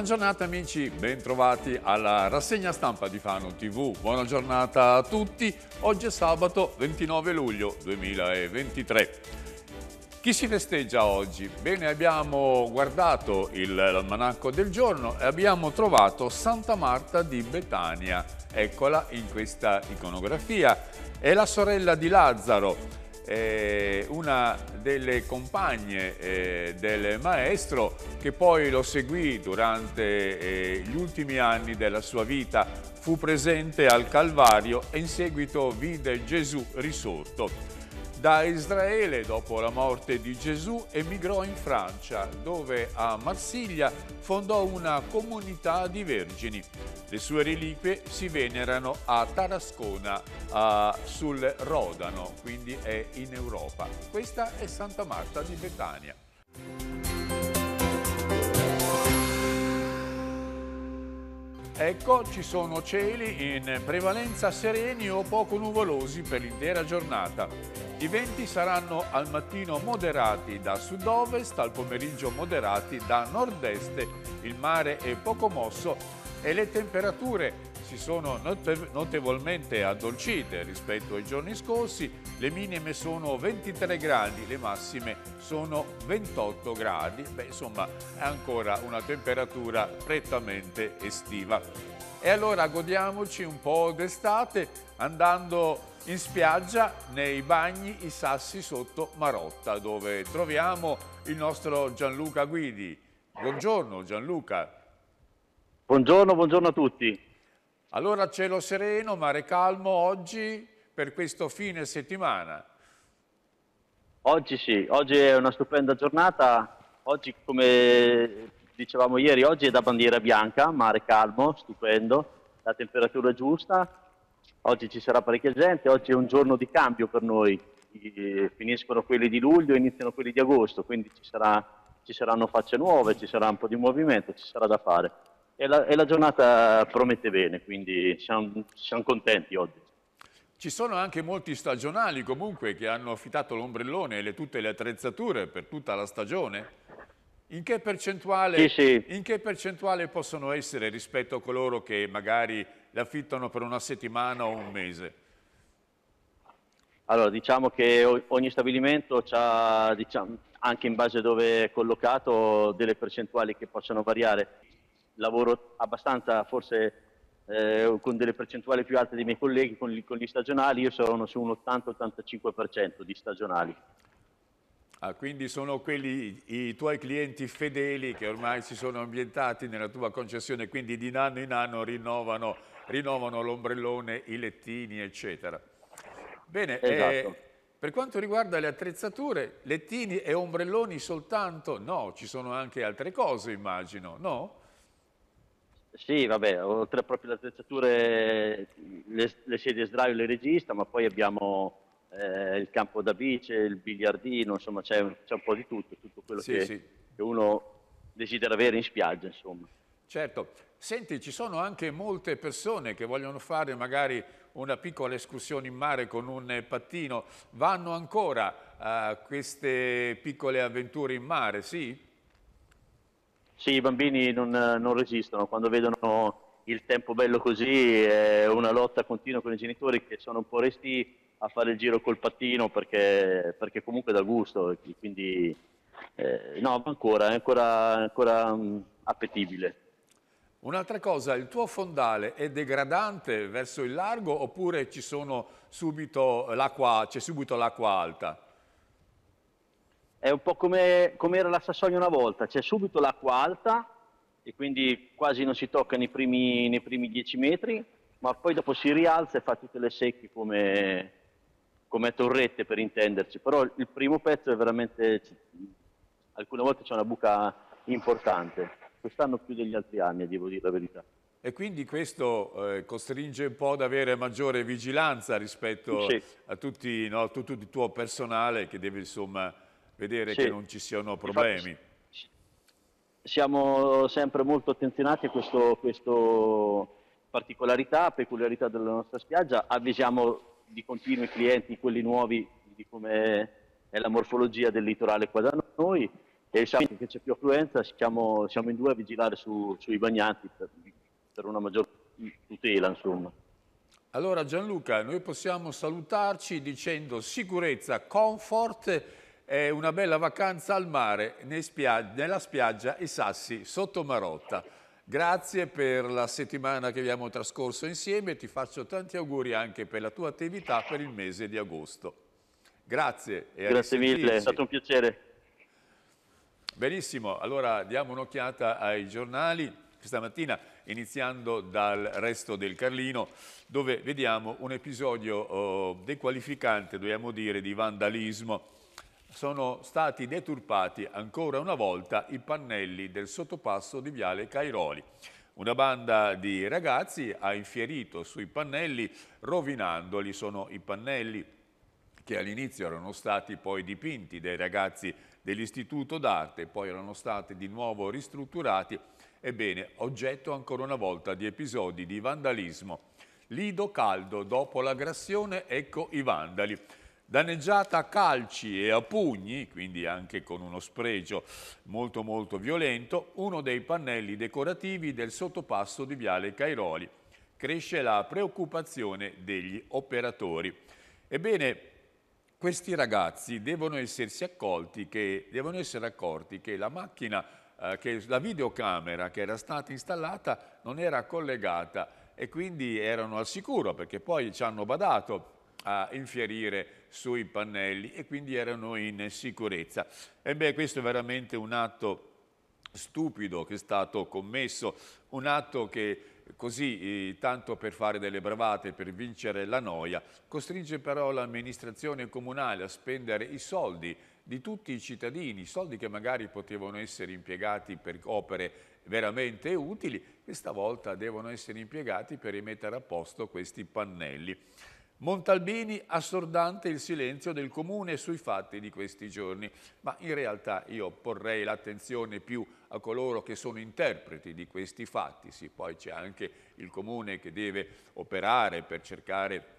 Buona giornata amici, bentrovati alla rassegna stampa di Fano TV. Buona giornata a tutti, oggi è sabato 29 luglio 2023. Chi si festeggia oggi? Bene, abbiamo guardato l'almanacco del giorno e abbiamo trovato Santa Marta di Betania. Eccola in questa iconografia. È la sorella di Lazzaro eh, una delle compagne eh, del maestro che poi lo seguì durante eh, gli ultimi anni della sua vita, fu presente al Calvario e in seguito vide Gesù risorto. Da Israele, dopo la morte di Gesù, emigrò in Francia, dove a Marsiglia fondò una comunità di vergini. Le sue reliquie si venerano a Tarascona, a, sul Rodano, quindi è in Europa. Questa è Santa Marta di Betania. Ecco, ci sono cieli in prevalenza sereni o poco nuvolosi per l'intera giornata. I venti saranno al mattino moderati da sud-ovest, al pomeriggio moderati da nord-est. Il mare è poco mosso e le temperature si sono notevolmente addolcite rispetto ai giorni scorsi, le minime sono 23 gradi, le massime sono 28 gradi, Beh, insomma è ancora una temperatura prettamente estiva. E allora godiamoci un po' d'estate andando in spiaggia nei bagni i sassi sotto Marotta dove troviamo il nostro Gianluca Guidi. Buongiorno Gianluca. Buongiorno, buongiorno a tutti. Allora cielo sereno, mare calmo oggi per questo fine settimana. Oggi sì, oggi è una stupenda giornata, oggi come dicevamo ieri, oggi è da bandiera bianca, mare calmo, stupendo, la temperatura è giusta, oggi ci sarà parecchia gente, oggi è un giorno di cambio per noi, finiscono quelli di luglio, iniziano quelli di agosto, quindi ci, sarà, ci saranno facce nuove, ci sarà un po' di movimento, ci sarà da fare e la, e la, giornata promette bene, quindi siamo, siamo, contenti oggi. Ci sono anche molti stagionali comunque che hanno affittato l'ombrellone e le, tutte le attrezzature per tutta la stagione. In che, sì, sì. in che, percentuale, possono essere rispetto a coloro che magari le affittano per una settimana o un mese? Allora, diciamo che ogni stabilimento ha, diciamo, anche in base dove è collocato, delle percentuali che possono variare lavoro abbastanza forse eh, con delle percentuali più alte dei miei colleghi, con gli, con gli stagionali io sono su un 80-85% di stagionali. Ah, quindi sono quelli i tuoi clienti fedeli che ormai si sono ambientati nella tua concessione, quindi di anno in anno rinnovano, rinnovano l'ombrellone, i lettini, eccetera. Bene, eh, esatto. eh, per quanto riguarda le attrezzature, lettini e ombrelloni soltanto? No, ci sono anche altre cose, immagino, no? Sì, vabbè, oltre proprio le attrezzature, le, le sedie sdraio le regista, ma poi abbiamo eh, il campo da bice, il biliardino, insomma c'è, un po' di tutto, tutto quello sì, che, sì. che uno desidera avere in spiaggia, insomma. Certo, senti, ci sono anche molte persone che vogliono fare magari una piccola escursione in mare con un pattino, vanno ancora a queste piccole avventure in mare, sì? Sì, i bambini non, non resistono, quando vedono il tempo bello così è eh, una lotta continua con i genitori che sono un po' resti a fare il giro col pattino perché, perché comunque dà gusto, quindi eh, no, ancora, è ancora, ancora um, appetibile. Un'altra cosa, il tuo fondale è degradante verso il largo oppure c'è subito l'acqua alta? è un po' come, come era la Sassonia una volta, c'è subito l'acqua alta e quindi quasi non si tocca nei primi, nei primi 10 metri, ma poi dopo si rialza e fa tutte le secche come, come torrette per intenderci, però il primo pezzo è veramente, alcune volte c'è una buca importante, quest'anno più degli altri anni, devo dire la verità. E quindi questo eh, costringe un po' ad avere maggiore vigilanza rispetto sì. a tutti, no, tutto il tuo personale che deve insomma vedere sì. che non ci siano problemi. Infatti, siamo sempre molto attenzionati a questa particolarità, peculiarità della nostra spiaggia, avvisiamo di continuo i clienti, quelli nuovi, di come è la morfologia del litorale qua da noi e sapendo che c'è più affluenza siamo, siamo, in due a vigilare su, sui bagnanti per, per una maggior tutela insomma. Allora Gianluca, noi possiamo salutarci dicendo sicurezza, comfort è una bella vacanza al mare, spiag nella spiaggia I Sassi sotto Marotta. Grazie per la settimana che abbiamo trascorso insieme e ti faccio tanti auguri anche per la tua attività per il mese di agosto. Grazie e Grazie mille, è stato un piacere. Benissimo, allora diamo un'occhiata ai giornali questa mattina, iniziando dal resto del Carlino, dove vediamo un episodio oh, dequalificante, dobbiamo dire, di vandalismo sono stati deturpati ancora una volta i pannelli del sottopasso di Viale Cairoli. Una banda di ragazzi ha infierito sui pannelli rovinandoli, sono i pannelli che all'inizio erano stati poi dipinti dai ragazzi dell'Istituto d'Arte, poi erano stati di nuovo ristrutturati, ebbene oggetto ancora una volta di episodi di vandalismo. Lido caldo, dopo l'aggressione, ecco i vandali danneggiata a calci e a pugni, quindi anche con uno spregio molto molto violento, uno dei pannelli decorativi del sottopasso di Viale Cairoli. Cresce la preoccupazione degli operatori. Ebbene, questi ragazzi devono, accolti che, devono essere accorti che la macchina, eh, che la videocamera che era stata installata non era collegata e quindi erano al sicuro perché poi ci hanno badato a infierire sui pannelli e quindi erano in sicurezza. E beh, questo è veramente un atto stupido che è stato commesso, un atto che così eh, tanto per fare delle bravate, per vincere la noia, costringe però l'amministrazione comunale a spendere i soldi di tutti i cittadini, soldi che magari potevano essere impiegati per opere veramente utili, questa volta devono essere impiegati per rimettere a posto questi pannelli. Montalbini assordante il silenzio del Comune sui fatti di questi giorni, ma in realtà io porrei l'attenzione più a coloro che sono interpreti di questi fatti, sì, poi c'è anche il Comune che deve operare per cercare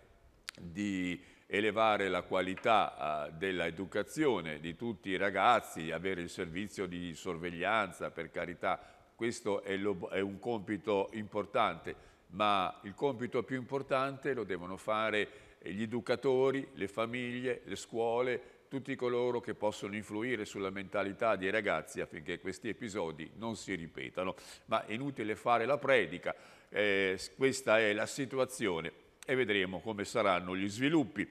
di elevare la qualità uh, dell'educazione di tutti i ragazzi, avere il servizio di sorveglianza, per carità, questo è, è un compito importante ma il compito più importante lo devono fare gli educatori, le famiglie, le scuole, tutti coloro che possono influire sulla mentalità dei ragazzi affinché questi episodi non si ripetano. Ma è inutile fare la predica, eh, questa è la situazione e vedremo come saranno gli sviluppi.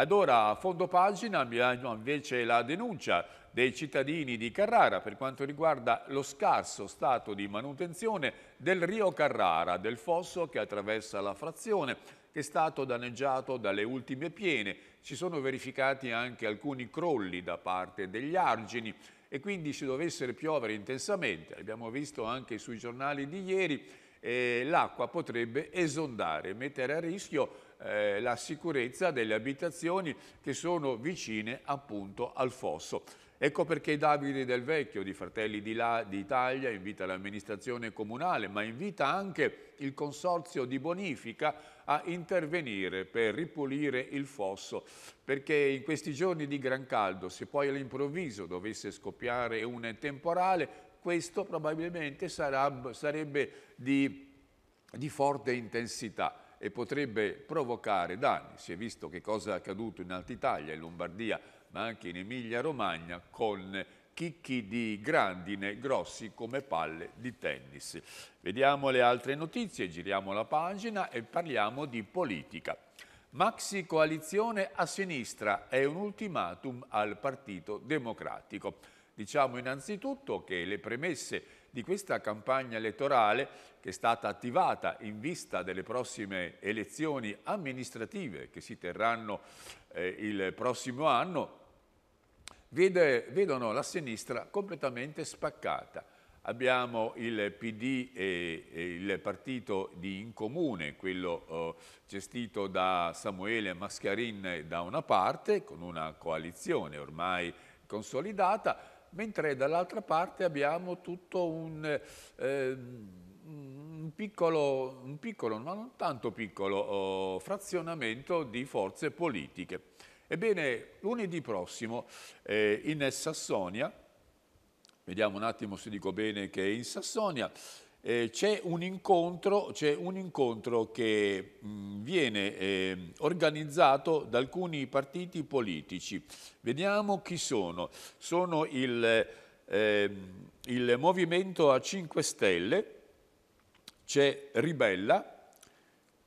Ad ora a fondo pagina abbiamo invece la denuncia dei cittadini di Carrara per quanto riguarda lo scarso stato di manutenzione del Rio Carrara, del fosso che attraversa la frazione, che è stato danneggiato dalle ultime piene. Si sono verificati anche alcuni crolli da parte degli argini e quindi se dovessero piovere intensamente, abbiamo visto anche sui giornali di ieri, eh, l'acqua potrebbe esondare, mettere a rischio eh, la sicurezza delle abitazioni che sono vicine appunto al fosso. Ecco perché Davide Del Vecchio di Fratelli d'Italia invita l'amministrazione comunale, ma invita anche il consorzio di bonifica a intervenire per ripulire il fosso, perché in questi giorni di gran caldo, se poi all'improvviso dovesse scoppiare un temporale, questo probabilmente sarà, sarebbe di, di forte intensità e potrebbe provocare danni. Si è visto che cosa è accaduto in Alta Italia, in Lombardia, ma anche in Emilia-Romagna con chicchi di grandine grossi come palle di tennis. Vediamo le altre notizie, giriamo la pagina e parliamo di politica. Maxi coalizione a sinistra è un ultimatum al Partito Democratico. Diciamo innanzitutto che le premesse di questa campagna elettorale che è stata attivata in vista delle prossime elezioni amministrative che si terranno eh, il prossimo anno, vede, vedono la sinistra completamente spaccata. Abbiamo il PD e, e il partito di Incomune, quello eh, gestito da Samuele Mascarin da una parte, con una coalizione ormai consolidata, mentre dall'altra parte abbiamo tutto un, eh, un, piccolo, un piccolo, ma non tanto piccolo, oh, frazionamento di forze politiche. Ebbene, lunedì prossimo eh, in Sassonia, vediamo un attimo se dico bene che è in Sassonia, eh, c'è un, un, incontro che mh, mm, viene eh, organizzato da alcuni partiti politici. Vediamo chi sono. Sono il, eh, il Movimento a 5 Stelle, c'è Ribella,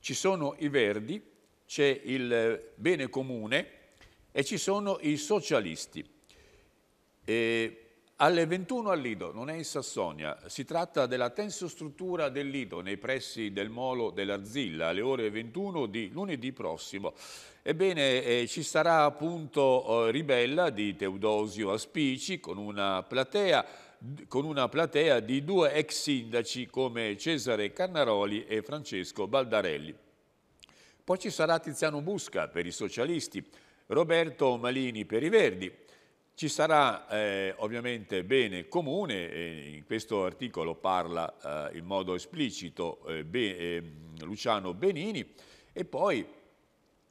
ci sono i Verdi, c'è il Bene Comune e ci sono i Socialisti. E alle 21 a Lido, non è in Sassonia, si tratta della tensostruttura del Lido nei pressi del molo dell'Arzilla alle ore 21 di lunedì prossimo. Ebbene, eh, ci sarà appunto eh, Ribella di Teodosio Aspici con una platea con una platea di due ex sindaci come Cesare Carnaroli e Francesco Baldarelli. Poi ci sarà Tiziano Busca per i socialisti, Roberto Malini per i Verdi, ci sarà eh, ovviamente bene comune, eh, in questo articolo parla eh, in modo esplicito eh, Be ehm, Luciano Benini, e poi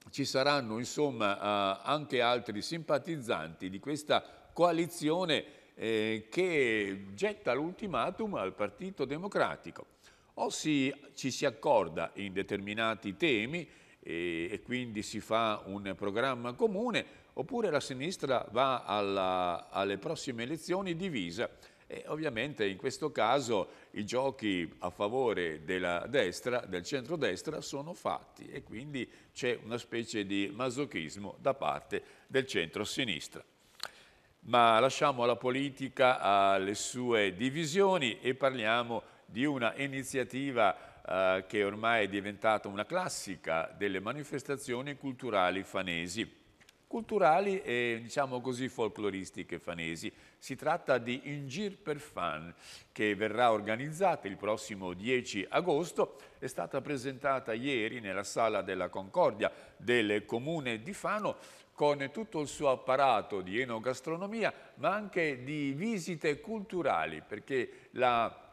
ci saranno insomma eh, anche altri simpatizzanti di questa coalizione eh, che getta l'ultimatum al Partito Democratico. O si, ci si accorda in determinati temi e quindi si fa un programma comune, oppure la sinistra va alla, alle prossime elezioni divisa. E ovviamente in questo caso i giochi a favore della destra, del centrodestra, sono fatti e quindi c'è una specie di masochismo da parte del centro-sinistra. Ma lasciamo la politica alle sue divisioni e parliamo di una iniziativa eh, che ormai è diventata una classica delle manifestazioni culturali fanesi culturali e diciamo così folcloristiche fanesi. Si tratta di Un Gir per Fan che verrà organizzata il prossimo 10 agosto, è stata presentata ieri nella Sala della Concordia del Comune di Fano con tutto il suo apparato di enogastronomia ma anche di visite culturali perché la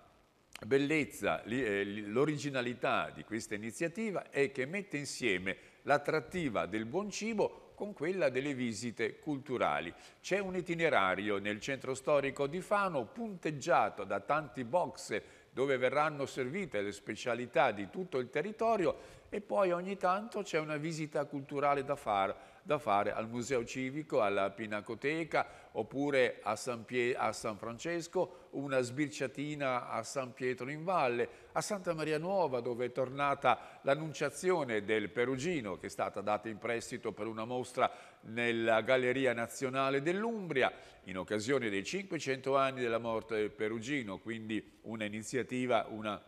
bellezza, eh, l'originalità di questa iniziativa è che mette insieme l'attrattiva del buon cibo con quella delle visite culturali. C'è un itinerario nel centro storico di Fano punteggiato da tanti box dove verranno servite le specialità di tutto il territorio e poi ogni tanto c'è una visita culturale da fare da fare al Museo Civico, alla Pinacoteca oppure a San, Pie a San Francesco, una sbirciatina a San Pietro in Valle, a Santa Maria Nuova dove è tornata l'annunciazione del Perugino che è stata data in prestito per una mostra nella Galleria Nazionale dell'Umbria in occasione dei 500 anni della morte del Perugino, quindi un'iniziativa, una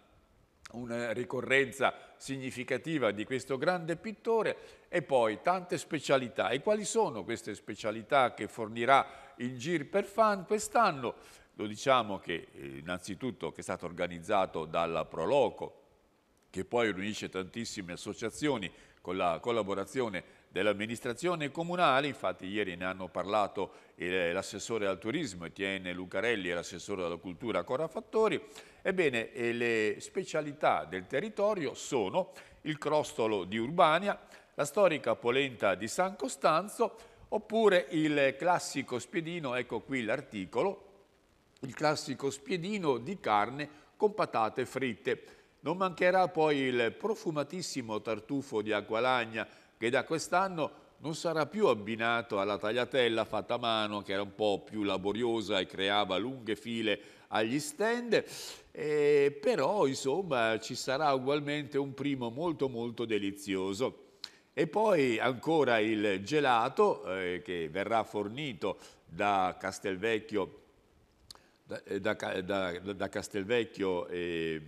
una ricorrenza significativa di questo grande pittore e poi tante specialità. E quali sono queste specialità che fornirà il Gir per Fan quest'anno? Lo diciamo che eh, innanzitutto che è stato organizzato dalla Proloco, che poi riunisce tantissime associazioni con la collaborazione dell'amministrazione comunale, infatti ieri ne hanno parlato eh, l'assessore al turismo Etienne Lucarelli e l'assessore alla cultura Cora Fattori, ebbene eh, le specialità del territorio sono il crostolo di Urbania, la storica polenta di San Costanzo, oppure il classico spiedino, ecco qui l'articolo, il classico spiedino di carne con patate fritte. Non mancherà poi il profumatissimo tartufo di Acqualagna che da quest'anno non sarà più abbinato alla tagliatella fatta a mano che era un po' più laboriosa e creava lunghe file agli stand, eh, però insomma ci sarà ugualmente un primo molto molto delizioso. E poi ancora il gelato eh, che verrà fornito da Castelvecchio, da, eh, da, da, da Castelvecchio eh,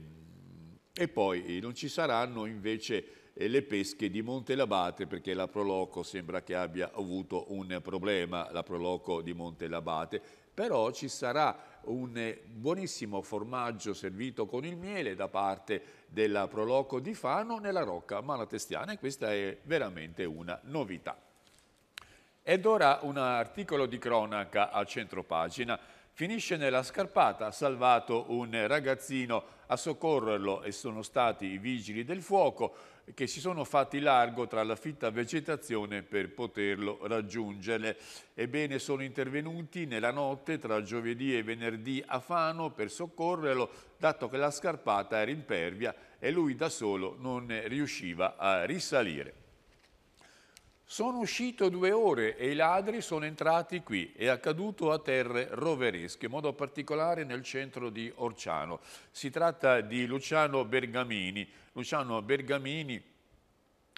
e poi non ci saranno invece le pesche di Montelabate perché la Proloco sembra che abbia avuto un problema, la Proloco di Montelabate, però ci sarà un buonissimo formaggio servito con il miele da parte della Proloco di Fano nella Rocca Malatestiana e questa è veramente una novità. Ed ora un articolo di cronaca a centropagina Finisce nella scarpata, ha salvato un ragazzino a soccorrerlo e sono stati i vigili del fuoco che si sono fatti largo tra la fitta vegetazione per poterlo raggiungere. Ebbene sono intervenuti nella notte tra giovedì e venerdì a Fano per soccorrerlo dato che la scarpata era impervia e lui da solo non riusciva a risalire. Sono uscito due ore e i ladri sono entrati qui. È accaduto a terre roveresche, in modo particolare nel centro di Orciano. Si tratta di Luciano Bergamini. Luciano Bergamini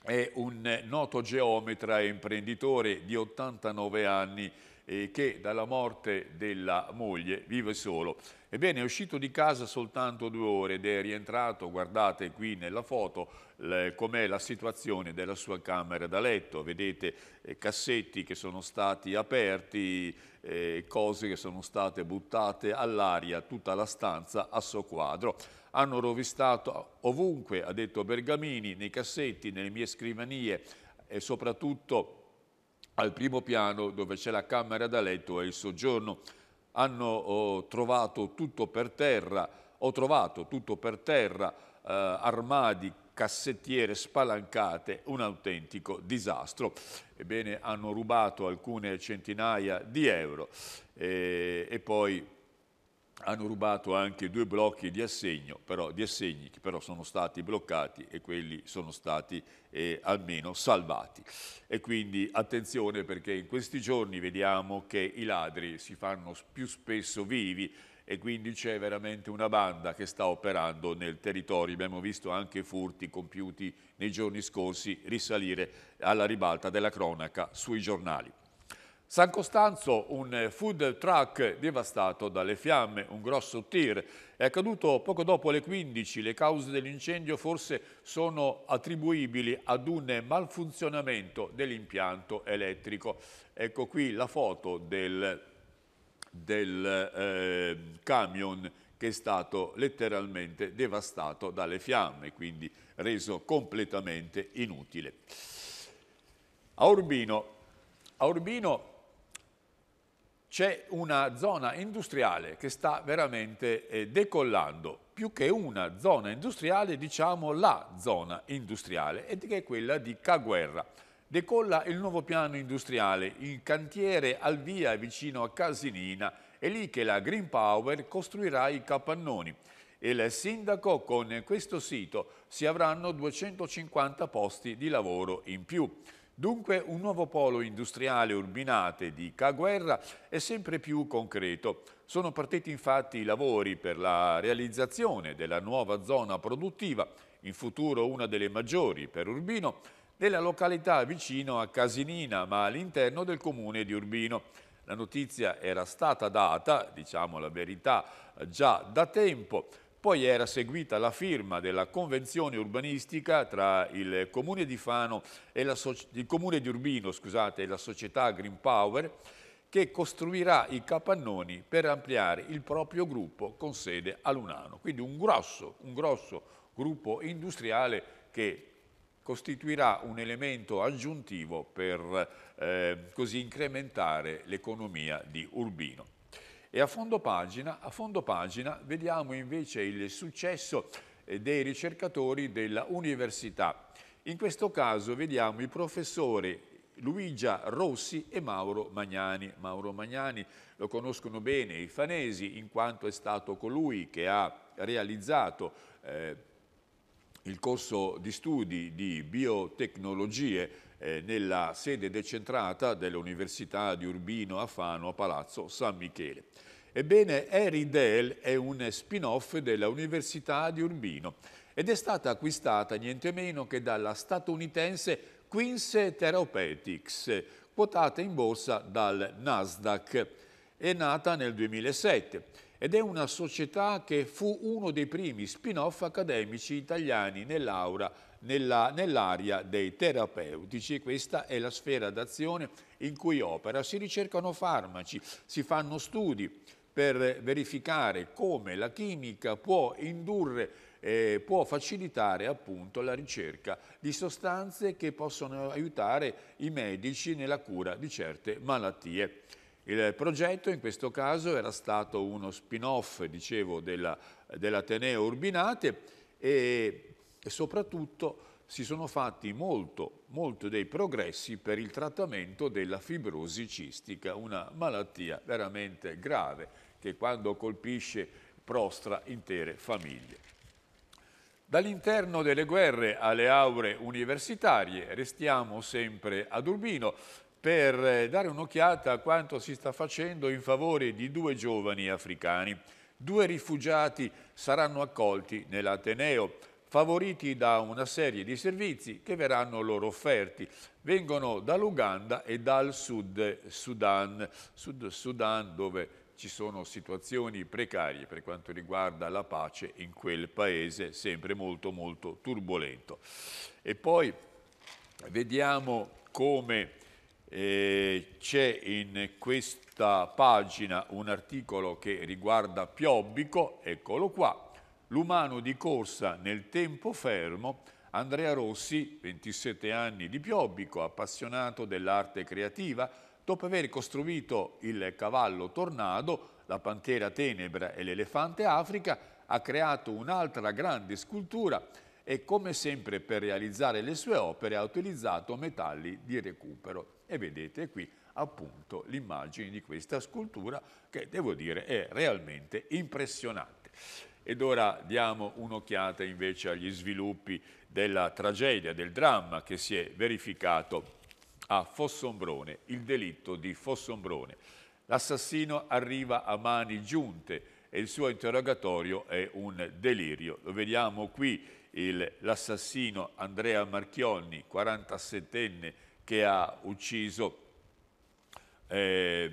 è un noto geometra e imprenditore di 89 anni eh, che dalla morte della moglie vive solo. Ebbene, è uscito di casa soltanto due ore ed è rientrato, guardate qui nella foto, com'è la situazione della sua camera da letto. Vedete eh, cassetti che sono stati aperti, eh, cose che sono state buttate all'aria, tutta la stanza a suo quadro. Hanno rovistato ovunque, ha detto Bergamini, nei cassetti, nelle mie scrivanie e soprattutto al primo piano dove c'è la camera da letto e il soggiorno hanno oh, trovato tutto per terra, ho trovato tutto per terra, eh, armadi, cassettiere spalancate, un autentico disastro. Ebbene, hanno rubato alcune centinaia di euro eh, e poi hanno rubato anche due blocchi di, assegno, però, di assegni che però sono stati bloccati e quelli sono stati eh, almeno salvati. E quindi attenzione perché in questi giorni vediamo che i ladri si fanno più spesso vivi e quindi c'è veramente una banda che sta operando nel territorio. Abbiamo visto anche furti compiuti nei giorni scorsi risalire alla ribalta della cronaca sui giornali. San Costanzo, un eh, food truck devastato dalle fiamme, un grosso tir. È accaduto poco dopo le 15. Le cause dell'incendio forse sono attribuibili ad un malfunzionamento dell'impianto elettrico. Ecco qui la foto del, del eh, camion che è stato letteralmente devastato dalle fiamme, quindi reso completamente inutile. A Urbino, a Urbino c'è una zona industriale che sta veramente eh, decollando, più che una zona industriale diciamo la zona industriale, ed è quella di Caguerra. Decolla il nuovo piano industriale, il cantiere al via vicino a Casinina, è lì che la Green Power costruirà i capannoni. Il sindaco con questo sito si avranno 250 posti di lavoro in più. Dunque un nuovo polo industriale Urbinate di Caguerra è sempre più concreto. Sono partiti infatti i lavori per la realizzazione della nuova zona produttiva, in futuro una delle maggiori per Urbino, della località vicino a Casinina ma all'interno del comune di Urbino. La notizia era stata data, diciamo la verità, già da tempo, poi era seguita la firma della convenzione urbanistica tra il comune di, so il comune di Urbino scusate, e la società Green Power che costruirà i capannoni per ampliare il proprio gruppo con sede a Lunano. Quindi un grosso, un grosso gruppo industriale che costituirà un elemento aggiuntivo per eh, così incrementare l'economia di Urbino. E a fondo pagina, a fondo pagina vediamo invece il successo eh, dei ricercatori della università. In questo caso vediamo i professori Luigia Rossi e Mauro Magnani. Mauro Magnani lo conoscono bene i fanesi in quanto è stato colui che ha realizzato eh, il corso di studi di biotecnologie eh, nella sede decentrata dell'Università di Urbino a Fano a Palazzo San Michele. Ebbene, Harry Dell è un spin-off dell'Università di Urbino ed è stata acquistata niente meno che dalla statunitense Quince Therapeutics, quotata in borsa dal Nasdaq è nata nel 2007 ed è una società che fu uno dei primi spin-off accademici italiani nell'aura nell'area nell dei terapeutici, questa è la sfera d'azione in cui opera. Si ricercano farmaci, si fanno studi per verificare come la chimica può indurre eh, può facilitare appunto la ricerca di sostanze che possono aiutare i medici nella cura di certe malattie. Il progetto in questo caso era stato uno spin-off, dicevo, dell'Ateneo Urbinate e, e soprattutto si sono fatti molto, molto dei progressi per il trattamento della fibrosi cistica, una malattia veramente grave che quando colpisce prostra intere famiglie. Dall'interno delle guerre alle aure universitarie, restiamo sempre ad Urbino, per eh, dare un'occhiata a quanto si sta facendo in favore di due giovani africani. Due rifugiati saranno accolti nell'Ateneo, favoriti da una serie di servizi che verranno loro offerti. Vengono dall'Uganda e dal Sud Sudan, Sud Sudan dove ci sono situazioni precarie per quanto riguarda la pace in quel paese, sempre molto molto turbolento. E poi vediamo come eh, c'è in questa pagina un articolo che riguarda Piobbico, eccolo qua, l'umano di corsa nel tempo fermo, Andrea Rossi, 27 anni di Piobbico, appassionato dell'arte creativa, dopo aver costruito il cavallo Tornado, la pantera Tenebra e l'elefante Africa, ha creato un'altra grande scultura e come sempre per realizzare le sue opere ha utilizzato metalli di recupero e vedete qui appunto l'immagine di questa scultura che devo dire è realmente impressionante. Ed ora diamo un'occhiata invece agli sviluppi della tragedia, del dramma che si è verificato a Fossombrone, il delitto di Fossombrone. L'assassino arriva a mani giunte e il suo interrogatorio è un delirio. Lo vediamo qui, l'assassino Andrea Marchionni, 47enne, che ha ucciso eh,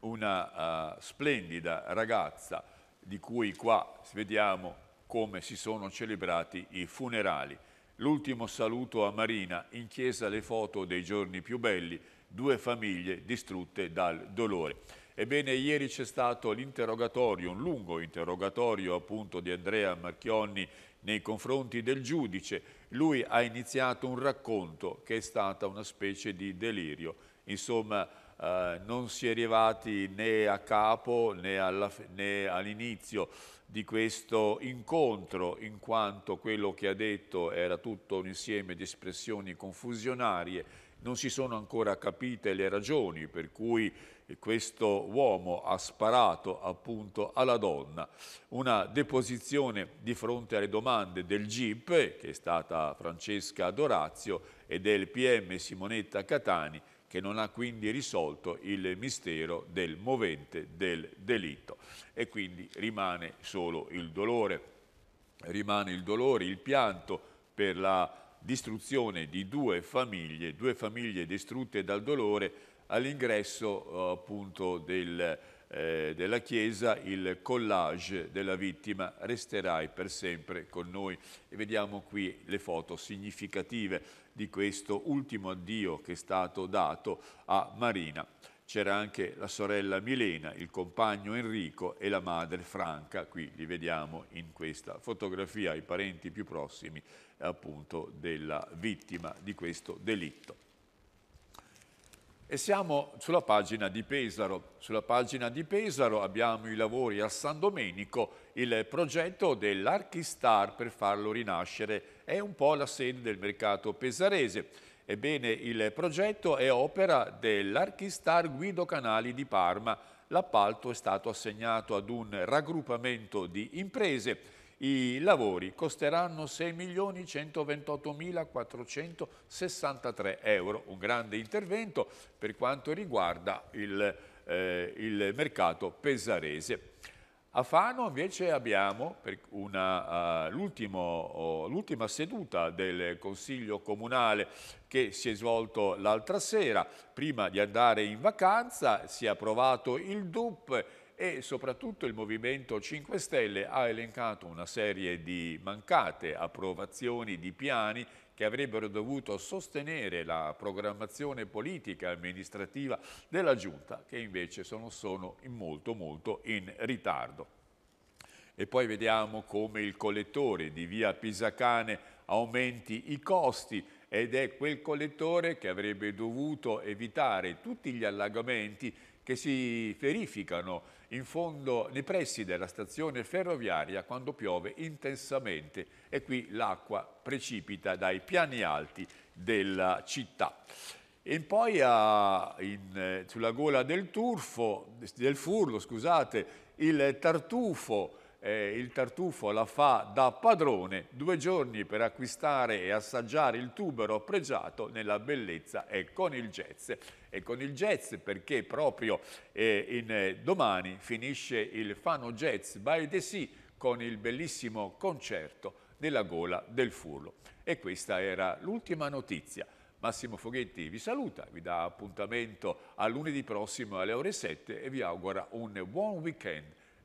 una uh, splendida ragazza di cui qua vediamo come si sono celebrati i funerali. L'ultimo saluto a Marina, in chiesa le foto dei giorni più belli, due famiglie distrutte dal dolore. Ebbene, ieri c'è stato l'interrogatorio, un lungo interrogatorio appunto di Andrea Marchionni nei confronti del giudice, lui ha iniziato un racconto che è stata una specie di delirio. Insomma, eh, non si è arrivati né a capo né, all'inizio di questo incontro, in quanto quello che ha detto era tutto un insieme di espressioni confusionarie, non si sono ancora capite le ragioni per cui questo uomo ha sparato appunto alla donna. Una deposizione di fronte alle domande del GIP, che è stata Francesca Dorazio, e del PM Simonetta Catani, che non ha quindi risolto il mistero del movente del delitto. E quindi rimane solo il dolore, rimane il dolore, il pianto per la distruzione di due famiglie, due famiglie distrutte dal dolore all'ingresso eh, appunto del, eh, della Chiesa il collage della vittima resterai per sempre con noi e vediamo qui le foto significative di questo ultimo addio che è stato dato a Marina c'era anche la sorella Milena, il compagno Enrico e la madre Franca, qui li vediamo in questa fotografia, i parenti più prossimi appunto della vittima di questo delitto. E siamo sulla pagina di Pesaro. Sulla pagina di Pesaro abbiamo i lavori a San Domenico, il progetto dell'Archistar per farlo rinascere. È un po' la sede del mercato pesarese. Ebbene, il progetto è opera dell'Archistar Guido Canali di Parma. L'appalto è stato assegnato ad un raggruppamento di imprese i lavori costeranno 6.128.463 euro, un grande intervento per quanto riguarda il, eh, il mercato pesarese. A Fano invece abbiamo uh, l'ultima oh, seduta del Consiglio Comunale che si è svolto l'altra sera. Prima di andare in vacanza si è approvato il DUP e soprattutto il Movimento 5 Stelle ha elencato una serie di mancate approvazioni di piani che avrebbero dovuto sostenere la programmazione politica e amministrativa della Giunta, che invece sono, sono in molto molto in ritardo. E poi vediamo come il collettore di via Pisacane aumenti i costi ed è quel collettore che avrebbe dovuto evitare tutti gli allagamenti che si verificano in fondo nei pressi della stazione ferroviaria quando piove intensamente e qui l'acqua precipita dai piani alti della città. E poi a, in, eh, sulla gola del, turfo, del furlo scusate, il tartufo eh, il tartufo la fa da padrone, due giorni per acquistare e assaggiare il tubero pregiato nella bellezza e con il jazz. E con il jazz perché proprio eh, in, eh, domani finisce il Fano Jazz by the Sea con il bellissimo concerto della gola del furlo. E questa era l'ultima notizia. Massimo Foghetti vi saluta, vi dà appuntamento a lunedì prossimo alle ore 7 e vi augura un buon weekend